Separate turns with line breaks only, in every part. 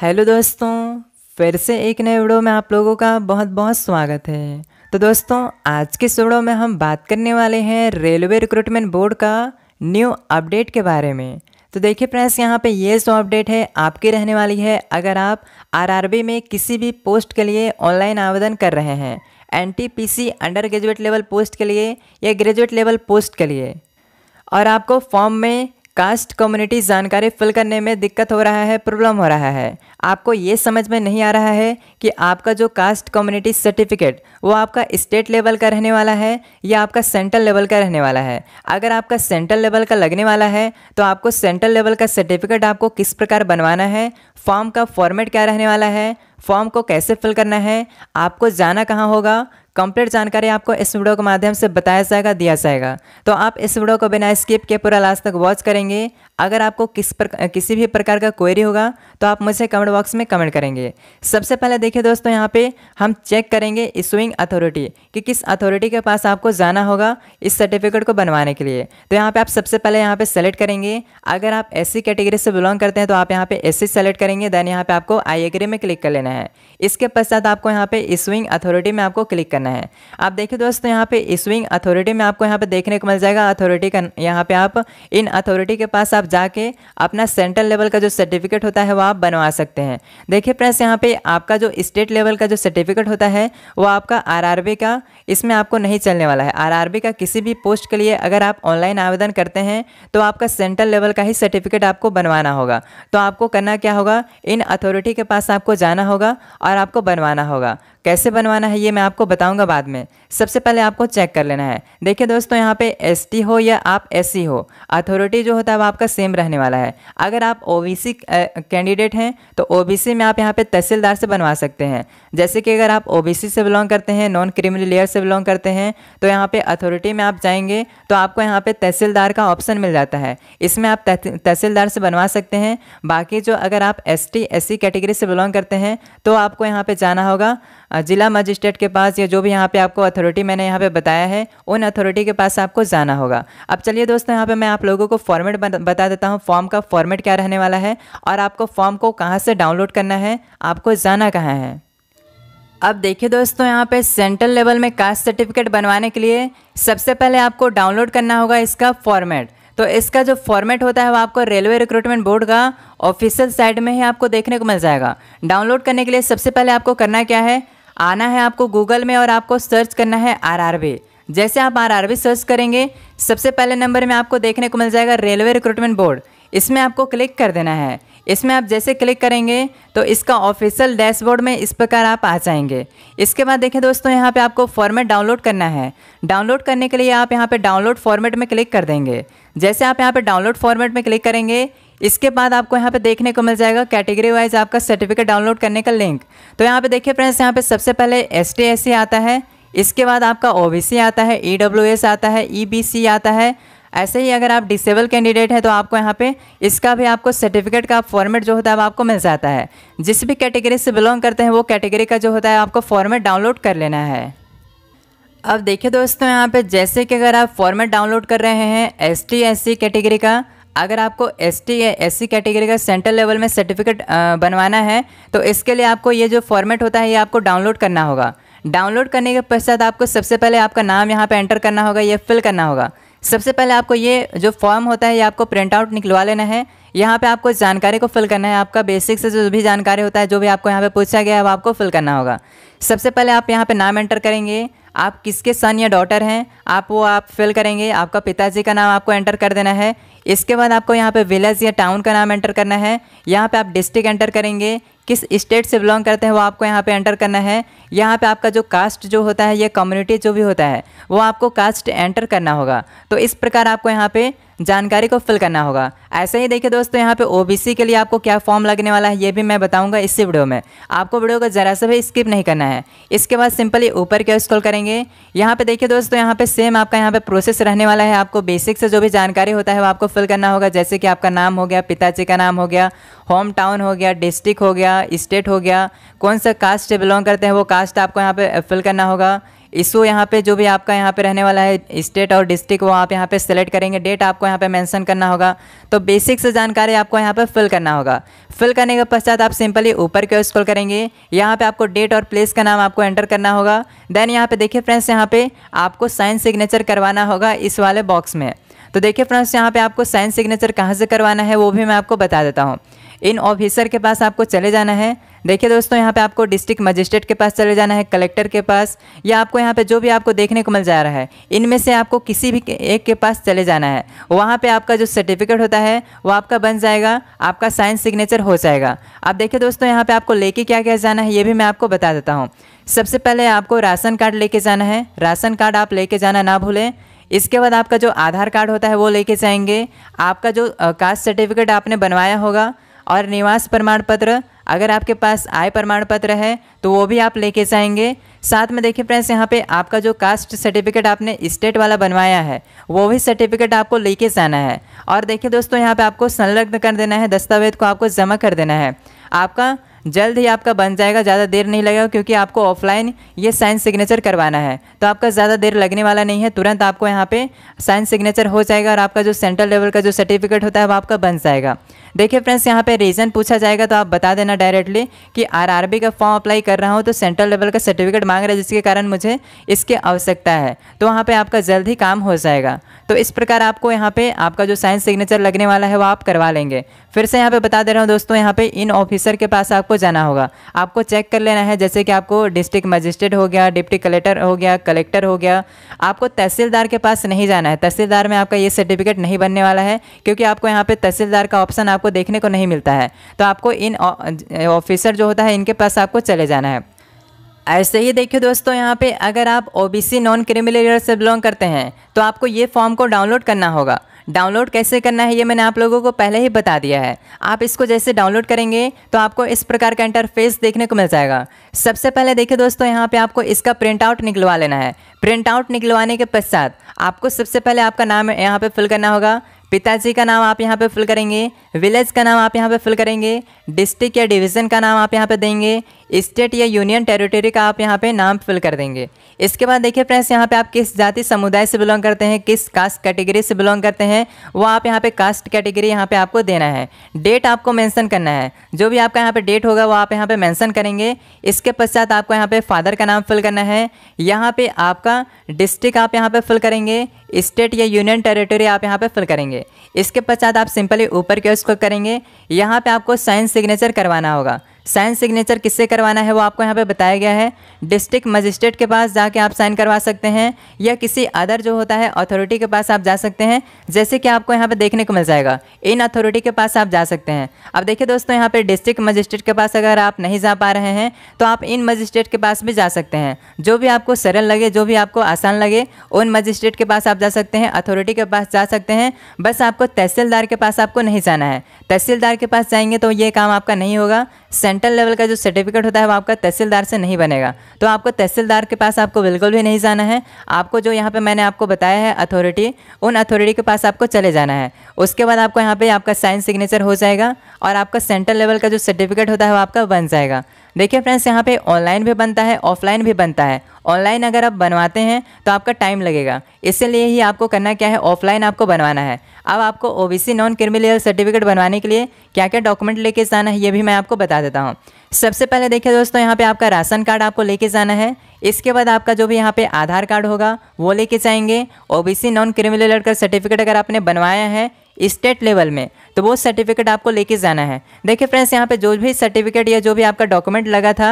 hello दोस्तों फिर से एक नए वीडियो में आप लोगों का बहुत बहुत स्वागत है तो दोस्तों आज के इस वीडियो में हम बात करने वाले हैं रेलवे रिक्रूटमेंट बोर्ड का न्यू अपडेट के बारे में तो देखिए फ्रेंड्स यहाँ पे ये जो अपडेट है आपकी रहने वाली है अगर आप आरआरबी में किसी भी पोस्ट के लिए ऑनलाइन आवेदन कर रहे हैं NTPC under graduate level post के लिए या ग्रेजुएट लेवल पोस्ट के लिए और आपको फॉर्म में कास्ट कम्युनिटी जानकारी फिल करने में दिक्कत हो रहा है प्रॉब्लम हो रहा है आपको ये समझ में नहीं आ रहा है कि आपका जो कास्ट कम्युनिटी सर्टिफिकेट वो आपका स्टेट लेवल का रहने वाला है या आपका सेंट्रल लेवल का रहने वाला है अगर आपका सेंट्रल लेवल का लगने वाला है तो आपको सेंट्रल लेवल का सर्टिफिकेट आपको किस प्रकार बनवाना है फॉर्म का फॉर्मेट क्या रहने वाला है फॉर्म को कैसे फिल करना है आपको जाना कहाँ होगा कंप्लीट जानकारी आपको इस वीडियो के माध्यम से बताया जाएगा दिया जाएगा तो आप इस वीडियो को बिना स्किप के पूरा लास्ट तक वॉच करेंगे अगर आपको किस पर किसी भी प्रकार का क्वेरी होगा तो आप मुझसे कमेंट बॉक्स में कमेंट करेंगे सबसे पहले देखिए दोस्तों यहाँ पे हम चेक करेंगे इशूइंग अथॉरिटी कि किस अथॉरिटी के पास आपको जाना होगा इस सर्टिफिकेट को बनवाने के लिए तो यहाँ पे आप सबसे पहले यहाँ पे सेलेक्ट करेंगे अगर आप एस कैटेगरी से बिलोंग करते हैं तो आप यहाँ पर एस सेलेक्ट करेंगे देन यहाँ पर आपको आई एग्री में क्लिक कर लेना है इसके पश्चात आपको यहाँ पे इशूइंग अथॉरिटी में आपको क्लिक करना है आप देखिए दोस्तों यहाँ पर इशूइंग अथॉरिटी में आपको यहाँ पर देखने को मिल जाएगा अथॉरिटी का यहाँ पर आप इन अथॉरिटी के पास आप जाके अपना सेंट्रल लेवल का जो सर्टिफिकेट होता है वो आप बनवा सकते हैं देखिए फ्रेंड्स यहाँ पे आपका जो स्टेट लेवल का जो सर्टिफिकेट होता है वो आपका आरआरबी का इसमें आपको नहीं चलने वाला है आरआरबी का किसी भी पोस्ट के लिए अगर आप ऑनलाइन आवेदन करते हैं तो आपका सेंट्रल लेवल का ही सर्टिफिकेट आपको बनवाना होगा तो आपको करना क्या होगा इन अथॉरिटी के पास आपको जाना होगा और आपको बनवाना होगा कैसे बनवाना है ये मैं आपको बताऊंगा बाद में सबसे पहले आपको चेक कर लेना है देखिए दोस्तों यहाँ पे एस हो या आप एस e हो अथॉरिटी जो होता है वो आपका सेम रहने वाला है अगर आप ओ कैंडिडेट हैं तो ओ में आप यहाँ पे तहसीलदार से बनवा सकते हैं जैसे कि अगर आप ओ से बिलोंग करते हैं नॉन क्रिमिनल लेयर से बिलोंग करते हैं तो यहाँ पर अथॉरिटी में आप जाएंगे तो आपको यहाँ पर तहसीलदार का ऑप्शन मिल जाता है इसमें आप तहसीलदार से बनवा सकते हैं बाकी जो अगर आप एस टी कैटेगरी से बिलोंग करते हैं तो आपको यहाँ पर जाना होगा ज़िला मजिस्ट्रेट के पास या जो भी यहाँ पे आपको अथॉरिटी मैंने यहाँ पे बताया है उन अथॉरिटी के पास आपको जाना होगा अब चलिए दोस्तों यहाँ पे मैं आप लोगों को फॉर्मेट बता देता हूँ फॉर्म का फॉर्मेट क्या रहने वाला है और आपको फॉर्म को कहाँ से डाउनलोड करना है आपको जाना कहाँ है अब देखिए दोस्तों यहाँ पे सेंट्रल लेवल में कास्ट सर्टिफिकेट बनवाने के लिए सबसे पहले आपको डाउनलोड करना होगा इसका फॉर्मेट तो इसका जो फॉर्मेट होता है वो आपको रेलवे रिक्रूटमेंट बोर्ड का ऑफिशियल साइट में ही आपको देखने को मिल जाएगा डाउनलोड करने के लिए सबसे पहले आपको करना क्या है आना है आपको गूगल में और आपको सर्च करना है आर जैसे आप आर सर्च करेंगे सबसे पहले नंबर में आपको देखने को मिल जाएगा रेलवे रिक्रूटमेंट बोर्ड इसमें आपको क्लिक कर देना है इसमें आप जैसे क्लिक करेंगे तो इसका ऑफिशियल डैशबोर्ड में इस प्रकार आप आ जाएंगे इसके बाद देखें दोस्तों यहाँ पे आपको फॉर्मेट डाउनलोड करना है डाउनलोड करने के लिए आप यहाँ पे डाउनलोड फॉर्मेट में क्लिक कर देंगे जैसे आप यहाँ पे डाउनलोड फॉर्मेट में क्लिक करेंगे इसके बाद आपको यहाँ पे देखने को मिल जाएगा कैटेगरी वाइज आपका सर्टिफिकेट डाउनलोड करने का लिंक तो यहाँ पे देखिए फ्रेंड्स यहाँ पे सबसे पहले एस टी आता है इसके बाद आपका ओ आता है ई e आता है ई e आता है ऐसे ही अगर आप डिसेबल कैंडिडेट हैं तो आपको यहाँ पे इसका भी आपको सर्टिफिकेट का फॉर्मेट जो होता है आपको मिल जाता है जिस भी कैटेगरी से बिलोंग करते हैं वो कैटेगरी का जो होता है आपको फॉर्मेट डाउनलोड कर लेना है अब देखिए दोस्तों यहाँ पे जैसे कि अगर आप फॉर्मेट डाउनलोड कर रहे हैं एस टी कैटेगरी का अगर आपको एस टी या एस कैटेगरी का सेंट्रल लेवल में सर्टिफिकेट बनवाना है तो इसके लिए आपको ये जो फॉर्मेट होता है ये आपको डाउनलोड करना होगा डाउनलोड करने के पश्चात आपको सबसे पहले आपका नाम यहाँ पर एंटर करना होगा ये फिल करना होगा सबसे पहले आपको ये जो फॉर्म होता है ये आपको प्रिंट आउट निकलवा लेना है यहाँ पे आपको जानकारी को फिल करना है आपका बेसिक से जो भी जानकारी होता है जो भी आपको यहाँ पे पूछा गया है वो आपको फिल करना होगा सबसे पहले आप यहाँ पे नाम एंटर करेंगे आप किसके सन या डॉटर हैं आप वो आप फिल करेंगे आपका पिताजी का नाम आपको एंटर कर देना है इसके बाद आपको यहाँ पे विलेज या टाउन का नाम एंटर करना है यहाँ पे आप डिस्ट्रिक्ट एंटर करेंगे किस स्टेट से बिलोंग करते हैं वो आपको यहाँ पे एंटर करना है यहाँ पे आपका जो कास्ट जो होता है या कम्युनिटी जो भी होता है वो आपको कास्ट एंटर करना होगा तो इस प्रकार आपको यहाँ पर जानकारी को फिल करना होगा ऐसे ही देखिए दोस्तों यहाँ पे ओबीसी के लिए आपको क्या फॉर्म लगने वाला है ये भी मैं बताऊँगा इसी वीडियो में आपको वीडियो को ज़रा सा भी स्किप नहीं करना है इसके बाद सिंपली ऊपर क्या स्क्रॉल करेंगे यहाँ पे देखिए दोस्तों यहाँ पे सेम आपका यहाँ पे प्रोसेस रहने वाला है आपको बेसिक से जो भी जानकारी होता है वो आपको फिल करना होगा जैसे कि आपका नाम हो गया पिताजी का नाम हो गया होम टाउन हो गया डिस्ट्रिक्ट हो गया स्टेट हो गया कौन सा कास्ट से बिलोंग करते हैं वो कास्ट आपको यहाँ पे फिल करना होगा इशू यहाँ पे जो भी आपका यहाँ पे रहने वाला है स्टेट और डिस्ट्रिक्ट वो आप यहाँ पे सेलेक्ट करेंगे डेट आपको यहाँ पे मेंशन करना होगा तो बेसिक से जानकारी आपको यहाँ पे फिल करना होगा फिल करने के पश्चात आप सिंपली ऊपर के स्कॉल करेंगे यहाँ पे आपको डेट और प्लेस का नाम आपको एंटर करना होगा देन यहाँ पे देखिए फ्रेंड्स यहाँ पे आपको साइन सिग्नेचर करवाना होगा इस वाले बॉक्स में तो देखिए फ्रेंड्स यहाँ पे आपको साइन सिग्नेचर कहाँ से करवाना है वो भी मैं आपको बता देता हूँ इन ऑफिसर के पास आपको चले जाना है देखिए दोस्तों यहाँ पे आपको डिस्ट्रिक्ट मजिस्ट्रेट के पास चले जाना है कलेक्टर के पास या आपको यहाँ पे जो भी आपको देखने को मिल जा रहा है इनमें से आपको किसी भी एक के पास चले जाना है वहाँ पे आपका जो सर्टिफिकेट होता है वो आपका बन जाएगा आपका साइन सिग्नेचर हो जाएगा अब देखिए दोस्तों यहाँ पर आपको लेके क्या क्या जाना है ये भी मैं आपको बता देता हूँ सबसे पहले आपको राशन कार्ड लेके जाना है राशन कार्ड आप लेके जाना ना भूलें इसके बाद आपका जो आधार कार्ड होता है वो लेके जाएंगे आपका जो कास्ट सर्टिफिकेट आपने बनवाया होगा और निवास प्रमाण पत्र अगर आपके पास आय प्रमाण पत्र है तो वो भी आप लेके जाएंगे साथ में देखिए फ्रेंड्स यहाँ पे आपका जो कास्ट सर्टिफिकेट आपने स्टेट वाला बनवाया है वो भी सर्टिफिकेट आपको लेके जाना है और देखिए दोस्तों यहाँ पे आपको संलग्न कर देना है दस्तावेज को आपको जमा कर देना है आपका जल्द ही आपका बन जाएगा ज़्यादा देर नहीं लगेगा क्योंकि आपको ऑफलाइन ये साइन सिग्नेचर करवाना है तो आपका ज़्यादा देर लगने वाला नहीं है तुरंत आपको यहाँ पे साइन सिग्नेचर हो जाएगा और आपका जो सेंट्रल लेवल का जो सर्टिफिकेट होता है वो आपका बन जाएगा देखिए फ्रेंड्स यहाँ पे रीज़न पूछा जाएगा तो आप बता देना डायरेक्टली कि आरआरबी का फॉर्म अप्लाई कर रहा हूँ तो सेंट्रल लेवल का सर्टिफिकेट मांग रहा है जिसके कारण मुझे इसकी आवश्यकता है तो वहाँ पर आपका जल्द ही काम हो जाएगा तो इस प्रकार आपको यहाँ पर आपका जो साइन सिग्नेचर लगने वाला है वो आप करवा लेंगे फिर से यहाँ पर बता दे रहा हूँ दोस्तों यहाँ पर इन ऑफिसर के पास आपको जाना होगा आपको चेक कर लेना है जैसे कि आपको डिस्ट्रिक्ट मजिस्ट्रेट हो गया डिप्टी कलेक्टर हो गया कलेक्टर हो गया आपको तहसीलदार के पास नहीं जाना है तहसीलदार में आपका ये सर्टिफिकेट नहीं बनने वाला है क्योंकि आपको यहाँ पे तहसीलदार का ऑप्शन आपको देखने को नहीं मिलता है तो आपको इन ऑफिसर जो होता है इनके पास आपको चले जाना है ऐसे ही देखिए दोस्तों यहाँ पे अगर आप ओबीसी नॉन क्रिमिनल ईयर से बिलोंग करते हैं तो आपको ये फॉर्म को डाउनलोड करना होगा डाउनलोड कैसे करना है ये मैंने आप लोगों को पहले ही बता दिया है आप इसको जैसे डाउनलोड करेंगे तो आपको इस प्रकार का इंटरफेस देखने को मिल जाएगा सबसे पहले देखिए दोस्तों यहाँ पे आपको इसका प्रिंट आउट निकलवा लेना है प्रिंट आउट निकलवाने के पश्चात आपको सबसे पहले आपका नाम यहाँ पे फिल करना होगा पिताजी का नाम आप यहाँ पे फिल करेंगे विलेज का नाम आप यहाँ पे फिल करेंगे डिस्ट्रिक्ट या डिवीज़न का नाम आप यहाँ पे देंगे स्टेट या यूनियन टेरिटरी का आप यहाँ पे नाम फिल कर देंगे इसके बाद देखिए फ्रेंड्स यहाँ पे आप किस जाति समुदाय से बिलोंग करते हैं किस कास्ट कैटेगरी से बिलोंग करते हैं वो आप यहाँ पे कास्ट कैटेगरी यहाँ पे आपको देना है डेट आपको मेंशन करना है जो भी आपका यहाँ पे डेट होगा वो आप यहाँ पे मैंसन करेंगे इसके पश्चात आपको यहाँ पे फादर का नाम फिल करना है यहाँ पे आपका डिस्ट्रिक्ट आप यहाँ पे फिल करेंगे स्टेट या यूनियन टेरिटरी आप यहाँ पे फिल करेंगे इसके पश्चात आप सिंपली ऊपर के उसको करेंगे यहाँ पे आपको साइन सिग्नेचर करवाना होगा साइन सिग्नेचर किससे करवाना है वो आपको यहाँ पे बताया गया है डिस्ट्रिक्ट मजिस्ट्रेट के पास जाके आप साइन करवा सकते हैं या किसी अदर जो होता है अथॉरिटी के पास आप जा सकते हैं जैसे कि आपको यहाँ पे देखने को मिल जाएगा इन अथॉरिटी के पास आप जा सकते हैं अब देखिए दोस्तों यहाँ पे डिस्ट्रिक्ट मजिस्ट्रेट के पास अगर आप नहीं जा पा रहे हैं तो आप इन मजिस्ट्रेट के पास भी जा सकते हैं जो भी आपको सरल लगे जो भी आपको आसान लगे उन मजिस्ट्रेट के पास आप जा सकते हैं अथॉरिटी के पास जा सकते हैं बस आपको तहसीलदार के पास आपको नहीं जाना है तहसीलदार के पास जाएंगे तो ये काम आपका नहीं होगा सेंट्रल लेवल का जो सर्टिफिकेट होता है वो आपका तहसीलदार से नहीं बनेगा तो आपको तहसीलदार के पास आपको बिल्कुल भी नहीं जाना है आपको जो यहाँ पे मैंने आपको बताया है अथॉरिटी उन अथॉरिटी के पास आपको चले जाना है उसके बाद आपको यहाँ पर आपका साइन सिग्नेचर हो जाएगा और आपका सेंट्रल लेवल का जो सर्टिफिकेट होता है वो आपका बन जाएगा देखिए फ्रेंड्स यहाँ पे ऑनलाइन भी बनता है ऑफलाइन भी बनता है ऑनलाइन अगर आप बनवाते हैं तो आपका टाइम लगेगा इसलिए ही आपको करना क्या है ऑफलाइन आपको बनवाना है अब आपको O B C non criminal certificate बनवाने के लिए क्या क्या डॉक्यूमेंट लेके जाना है ये भी मैं आपको बता देता हूँ सबसे पहले देखिए दोस्तों यहाँ पे आपका राशन कार्ड आपको लेके जाना है इसके बाद आपका जो भी यहाँ पे आधार कार्ड होगा वो लेके जाएंगे ओबीसी नॉन क्रिमिनल का सर्टिफिकेट अगर आपने बनवाया है स्टेट लेवल में तो वो सर्टिफिकेट आपको लेके जाना है देखिए फ्रेंड्स यहाँ पे जो भी सर्टिफिकेट या जो भी आपका डॉक्यूमेंट लगा था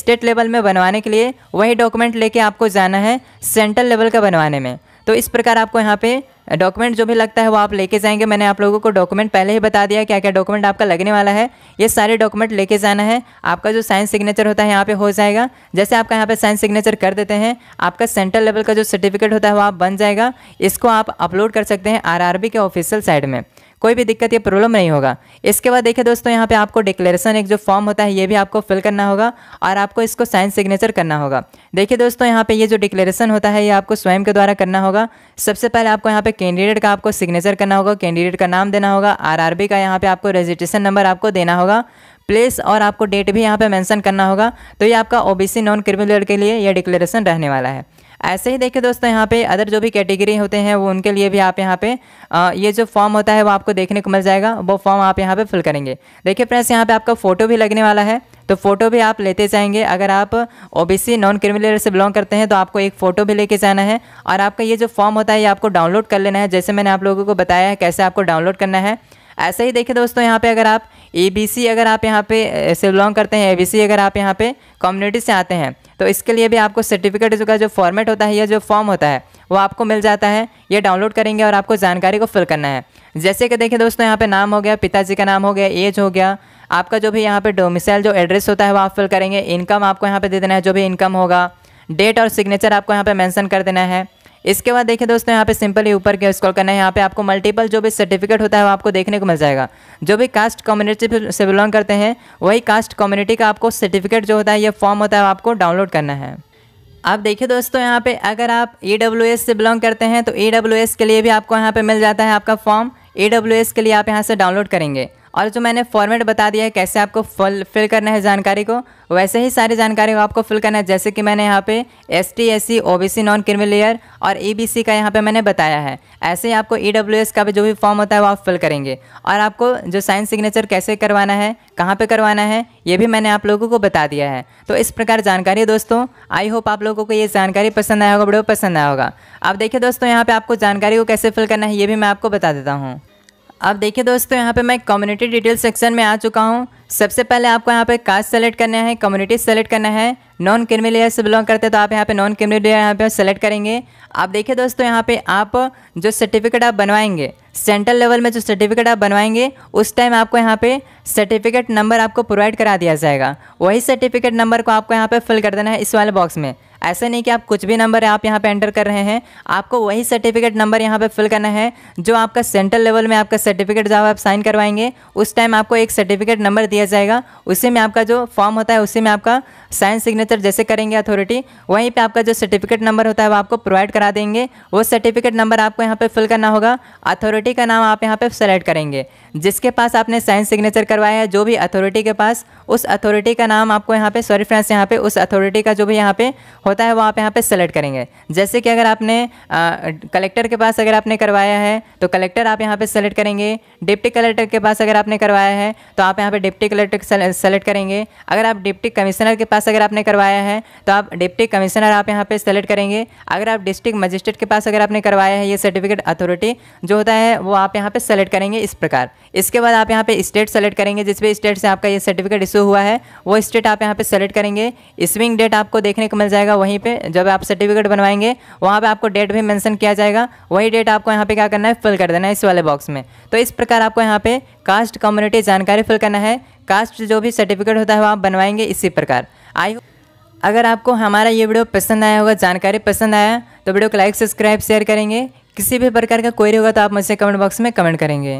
स्टेट लेवल में बनवाने के लिए वही डॉक्यूमेंट लेके आपको जाना है सेंट्रल लेवल का बनवाने में तो इस प्रकार आपको यहाँ पे डॉक्यूमेंट जो भी लगता है वो आप लेके जाएंगे मैंने आप लोगों को डॉक्यूमेंट पहले ही बता दिया क्या क्या डॉक्यूमेंट आपका लगने वाला है ये सारे डॉक्यूमेंट लेके जाना है आपका जो साइन सिग्नेचर होता है यहाँ पे हो जाएगा जैसे आपका यहाँ पे साइन सिग्नेचर कर देते हैं आपका सेंट्रल लेवल का जो सर्टिफिकेट होता है वो आप बन जाएगा इसको आप अपलोड कर सकते हैं आर के ऑफिशियल साइड में कोई भी दिक्कत या प्रॉब्लम नहीं होगा इसके बाद देखिए दोस्तों यहाँ पे आपको डिक्लेरेशन एक जो फॉर्म होता है ये भी आपको फिल करना होगा और आपको इसको साइन सिग्नेचर करना होगा देखिए दोस्तों यहाँ पे ये जो डिक्लेरेशन होता है ये आपको स्वयं के द्वारा करना होगा सबसे पहले आपको यहाँ पे कैंडिडेट का आपको सिग्नेचर करना होगा कैंडिडेट का नाम देना होगा आर का यहाँ पे आपको रजिस्ट्रेशन नंबर आपको देना होगा प्लेस और आपको डेट भी यहाँ पे मेंशन करना होगा तो ये आपका ओबीसी नॉन क्रिमिनल के लिए यह डिक्लेरेशन रहने वाला है ऐसे ही देखिए दोस्तों यहाँ पे अदर जो भी कैटेगरी होते हैं वो उनके लिए भी आप यहाँ पे आ, ये जो फॉर्म होता है वो आपको देखने को मिल जाएगा वो फॉर्म आप यहाँ पे फिल करेंगे देखिए फ्रेंड्स यहाँ पे आपका फोटो भी लगने वाला है तो फोटो भी आप लेते जाएंगे अगर आप ओबीसी नॉन क्रिमिनल से बिलोंग करते हैं तो आपको एक फ़ोटो भी लेके जाना है और आपका ये जो फॉर्म होता है ये आपको डाउनलोड कर लेना है जैसे मैंने आप लोगों को बताया है कैसे आपको डाउनलोड करना है ऐसे ही देखिए दोस्तों यहाँ पे अगर आप ए बी सी अगर आप यहाँ पे से बिलोंग करते हैं ए बी सी अगर आप यहाँ पे कम्युनिटी से आते हैं तो इसके लिए भी आपको सर्टिफिकेट का जो फॉर्मेट होता है या जो फॉर्म होता है वो आपको मिल जाता है ये डाउनलोड करेंगे और आपको जानकारी को फिल करना है जैसे कि देखिए दोस्तों यहाँ पे नाम हो गया पिताजी का नाम हो गया एज हो गया आपका जो भी यहाँ पे डोमिसाइल जो एड्रेस होता है वो आप फिल करेंगे इनकम आपको यहाँ पे दे देना है जो भी इनकम होगा डेट और सिग्नेचर आपको यहाँ पे मेंशन कर देना है इसके बाद देखिए दोस्तों यहाँ पे सिंपली ऊपर के स्कॉल करना है यहाँ पे आपको मल्टीपल जो भी सर्टिफिकेट होता है वो आपको देखने को मिल जाएगा जो भी कास्ट कम्युनिटी से बिलोंग करते हैं वही कास्ट कम्युनिटी का आपको सर्टिफिकेट जो होता है ये फॉर्म होता है आपको डाउनलोड करना है आप देखिए दोस्तों यहाँ पे अगर आप ई से बिलोंग करते हैं तो ई के लिए भी आपको यहाँ पे मिल जाता है आपका फॉर्म ए के लिए आप यहाँ से डाउनलोड करेंगे और जो मैंने फॉर्मेट बता दिया है कैसे आपको फल फिल करना है जानकारी को वैसे ही सारी जानकारी को आपको फिल करना है जैसे कि मैंने यहाँ पे S T S C O B C non creamy layer और ई बी सी का यहाँ पे मैंने बताया है ऐसे ही आपको ई डब्ल्यू एस का भी जो भी फॉर्म होता है वो आप फिल करेंगे और आपको जो साइन सिग्नेचर कैसे करवाना है कहाँ पर करवाना है ये भी मैंने आप लोगों को बता दिया है तो इस प्रकार जानकारी दोस्तों आई होप आप लोगों को ये जानकारी पसंद आया होगा बड़े पसंद आया होगा अब देखिए दोस्तों यहाँ पर आपको जानकारी को कैसे फिल करना है ये भी मैं आपको बता देता हूँ अब देखिए दोस्तों यहाँ पे मैं कम्युनिटी डिटेल सेक्शन में आ चुका हूँ सबसे पहले आपको यहाँ पे कास्ट सेलेक्ट करना है कम्युनिटी सेलेक्ट करना है नॉन क्रिमिनल लेयर से बिलोंग करते हैं तो आप यहाँ पे नॉन क्रिमिनल लेयर यहाँ पे सेलेक्ट करेंगे आप देखिए दोस्तों यहाँ पे आप जो सर्टिफिकेट आप बनवाएंगे सेंट्रल लेवल में जो सर्टिफिकेट आप बनवाएंगे उस टाइम आपको यहाँ पे सर्टिफिकेट नंबर आपको प्रोवाइड करा दिया जाएगा वही सर्टिफिकेट नंबर को आपको यहाँ पे फिल कर देना है इस वाले बॉक्स में ऐसा नहीं कि आप कुछ भी नंबर आप यहाँ पर एंटर कर रहे हैं आपको वही सर्टिफिकेट नंबर यहाँ पर फिल करना है जो आपका सेंट्रल लेवल में आपका सर्टिफिकेट जब आप साइन करवाएंगे उस टाइम आपको एक सर्टिफिकेट नंबर दिया जाएगा उसी में आपका जो फॉर्म होता है उसी में आपका साइन सिग्नेचर जैसे करेंगे अथॉरिटी वहीं पर आपका जो सर्टिफिकेट नंबर होता है वो आपको प्रोवाइड करा देंगे वो सर्टिफिकेट नंबर आपको यहाँ पर फिल करना होगा अथॉरिटी का नाम आप यहाँ पर सेलेक्ट करेंगे जिसके पास आपने साइन सिग्नेचर करवाया है जो भी अथॉरिटी के पास उस अथॉरिटी का नाम आपको यहाँ पे सॉरी फ्रेंड्स यहाँ पे उस अथॉरिटी का जो भी यहाँ पे हो होता है वो आप यहाँ पे सेलेक्ट करेंगे जैसे कि अगर आपने आ, कलेक्टर के पास अगर आपने करवाया है तो कलेक्टर आप यहाँ पे सेलेक्ट करेंगे डिप्टी कलेक्टर के पास अगर आपने करवाया है तो आप यहाँ पे डिप्टी कलेक्टर सेलेक्ट करेंगे अगर आप डिप्टी कमिश्नर के पास अगर आपने करवाया है तो आप डिप्टी कमिश्नर आप यहाँ पर सेलेक्ट करेंगे अगर आप डिस्ट्रिक्ट मजिस्ट्रेट के पास अगर आपने करवाया है ये सर्टिफिकेट अथॉरिटी जो होता है वो आप यहाँ पर सेलेक्ट करेंगे इस प्रकार इसके बाद आप यहाँ पर स्टेट सेलेक्ट करेंगे जिसपे स्टेट से आपका ये सर्टिफिकेट इशू हुआ है वो स्टेट आप यहाँ पर सेलेक्ट करेंगे स्विंग डेट आपको देखने को मिल जाएगा होगा वहीं पे जब आप सर्टिफिकेट बनवाएंगे वहाँ पे आपको डेट भी मेंशन किया जाएगा वही डेट आपको यहाँ पे क्या करना है फिल कर देना है इस वाले बॉक्स में तो इस प्रकार आपको यहाँ पे कास्ट कम्युनिटी जानकारी फिल करना है कास्ट जो भी सर्टिफिकेट होता है वो आप बनवाएंगे इसी प्रकार आई अगर आपको हमारा ये वीडियो पसंद आया होगा जानकारी पसंद आया तो वीडियो को लाइक सब्सक्राइब शेयर करेंगे किसी भी प्रकार का क्वेरी होगा तो आप मुझसे कमेंट बॉक्स में कमेंट करेंगे